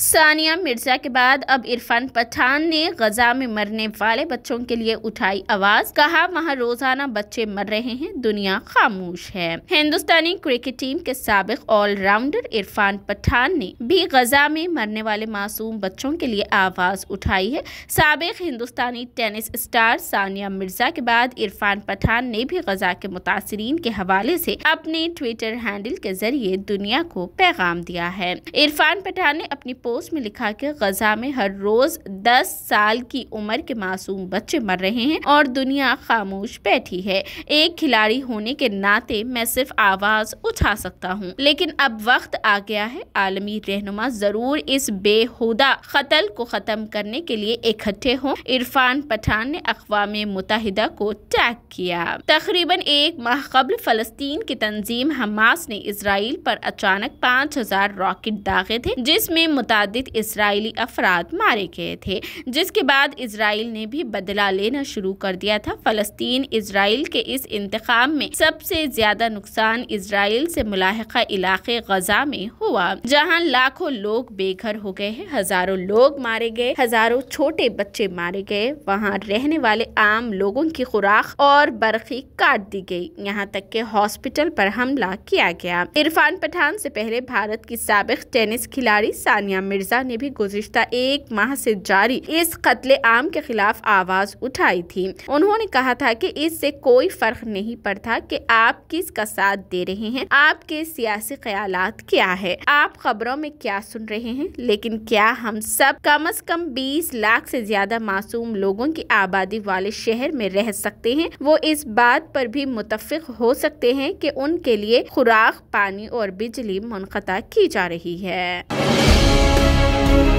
सानिया मिर्ज़ा के बाद अब इरफान पठान ने गजा में मरने वाले बच्चों के लिए उठाई आवाज़ कहा वहाँ रोज़ाना बच्चे मर रहे हैं दुनिया खामोश है हिंदुस्तानी क्रिकेट टीम के सबक ऑलराउंडर इरफान पठान ने भी गजा में मरने वाले मासूम बच्चों के लिए आवाज़ उठाई है सबक हिंदुस्तानी टेनिस स्टार सानिया मिर्ज़ा के बाद इरफान पठान ने भी गजा के मुतासरीन के हवाले से अपने ट्विटर हैंडल के जरिए दुनिया को पैगाम दिया है इरफान पठान ने अपनी पोस्ट में लिखा कि गजा में हर रोज दस साल की उम्र के मासूम बच्चे मर रहे हैं और दुनिया खामोश बैठी है एक खिलाड़ी होने के नाते मैं सिर्फ आवाज उठा सकता हूँ लेकिन अब वक्त आ गया है आलमी रहनुमा जरूर इस बेहुदा कतल को खत्म करने के लिए इकट्ठे हों इरफान पठान ने अकवा मुतहदा को टैग किया तकरीबन एक माह कबल फलस्तीन की तंजीम हमास ने इसराइल पर अचानक पाँच हजार रॉकेट दागे थे जिसमें मुता मुतद इसराइली अफराद मारे गए थे जिसके बाद इसराइल ने भी बदला लेना शुरू कर दिया था फ़लस्तीन इसराइल के इस इंतजाम में सबसे ज़्यादा नुकसान इसराइल से मुलाहका इलाके गजा में हुआ जहाँ लाखों लोग बेघर हो गए हैं हज़ारों लोग मारे गए हज़ारों छोटे बच्चे मारे गए वहाँ रहने वाले आम लोगों की खुराक और बर्फ़ी काट दी गई यहाँ तक के हॉस्पिटल पर हमला किया गया इरफान पठान से पहले भारत की सबक टेनिस खिलाड़ी सानिया सानिया मिर्जा ने भी गुजशत एक माह से जारी इस कत्ले आम के खिलाफ आवाज उठाई थी उन्होंने कहा था कि इससे कोई फर्क नहीं पड़ता कि आप किसका साथ दे रहे हैं आपके सियासी ख्याल क्या है आप खबरों में क्या सुन रहे हैं लेकिन क्या हम सब कम अज कम बीस लाख ऐसी ज्यादा मासूम लोगों की आबादी वाले शहर में रह सकते हैं वो इस बात पर भी मुतफिक हो सकते हैं कि उनके लिए खुराक पानी और बिजली मुनता की जा रही है Thank you.